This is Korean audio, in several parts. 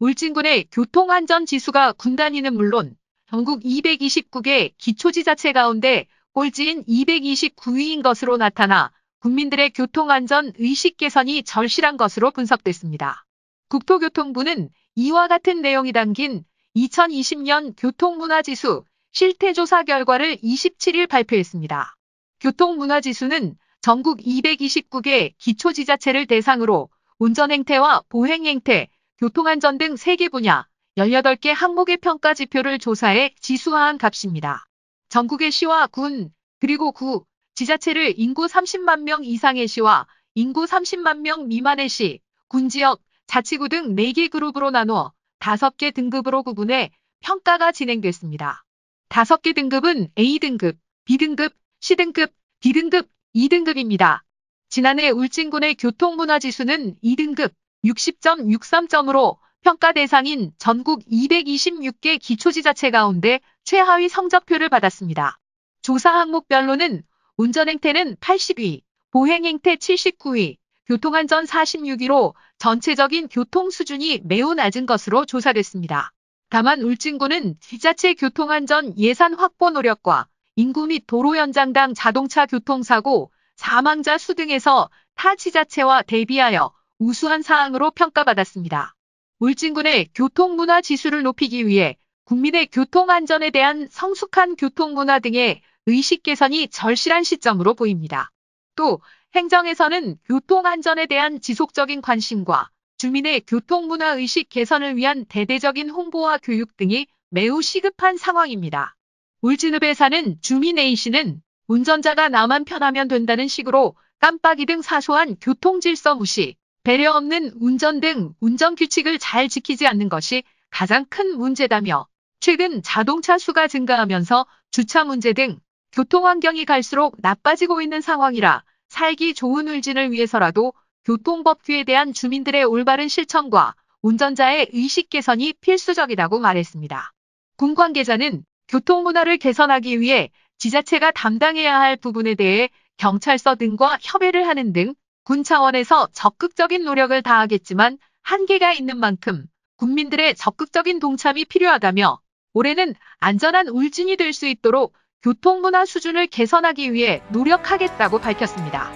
울진군의 교통안전지수가 군단위는 물론 전국 229개 기초지자체 가운데 꼴찌인 229위인 것으로 나타나 국민들의 교통안전 의식 개선이 절실한 것으로 분석됐습니다. 국토교통부는 이와 같은 내용이 담긴 2020년 교통문화지수 실태조사 결과를 27일 발표했습니다. 교통문화지수는 전국 229개 기초지자체를 대상으로 운전행태와 보행행태, 교통안전 등 3개 분야 18개 항목의 평가 지표를 조사해 지수화한 값입니다. 전국의 시와 군, 그리고 구, 지자체를 인구 30만 명 이상의 시와 인구 30만 명 미만의 시, 군지역, 자치구 등 4개 그룹으로 나누어 5개 등급으로 구분해 평가가 진행됐습니다. 5개 등급은 A등급, B등급, C등급, D등급, e 등급입니다 지난해 울진군의 교통문화지수는 2등급, e 60.63점으로 평가 대상인 전국 226개 기초지자체 가운데 최하위 성적표를 받았습니다. 조사 항목별로는 운전행태는 80위, 보행행태 79위, 교통안전 46위로 전체적인 교통 수준이 매우 낮은 것으로 조사됐습니다. 다만 울진군은 지자체 교통안전 예산 확보 노력과 인구 및 도로 연장당 자동차 교통사고, 사망자 수 등에서 타 지자체와 대비하여 우수한 사항으로 평가받았습니다. 울진군의 교통문화 지수를 높이기 위해 국민의 교통안전에 대한 성숙한 교통문화 등의 의식 개선이 절실한 시점으로 보입니다. 또 행정에서는 교통안전에 대한 지속적인 관심과 주민의 교통문화 의식 개선을 위한 대대적인 홍보와 교육 등이 매우 시급한 상황입니다. 울진읍에 사는 주민 A씨는 운전자가 나만 편하면 된다는 식으로 깜빡이 등 사소한 교통질서 무시, 배려 없는 운전 등 운전 규칙을 잘 지키지 않는 것이 가장 큰 문제다며 최근 자동차 수가 증가하면서 주차 문제 등 교통환경이 갈수록 나빠지고 있는 상황이라 살기 좋은 울진을 위해서라도 교통법규에 대한 주민들의 올바른 실천과 운전자의 의식 개선이 필수적이라고 말했습니다. 군 관계자는 교통문화를 개선하기 위해 지자체가 담당해야 할 부분에 대해 경찰서 등과 협의를 하는 등군 차원에서 적극적인 노력을 다하겠지만 한계가 있는 만큼 국민들의 적극적인 동참이 필요하다며 올해는 안전한 울진이 될 수 있도록 교통문화 수준을 개선하기 위해 노력하겠다고 밝혔습니다.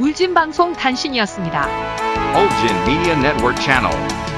울진 방송 단신이었습니다. 울진 미디어 네트워크 채널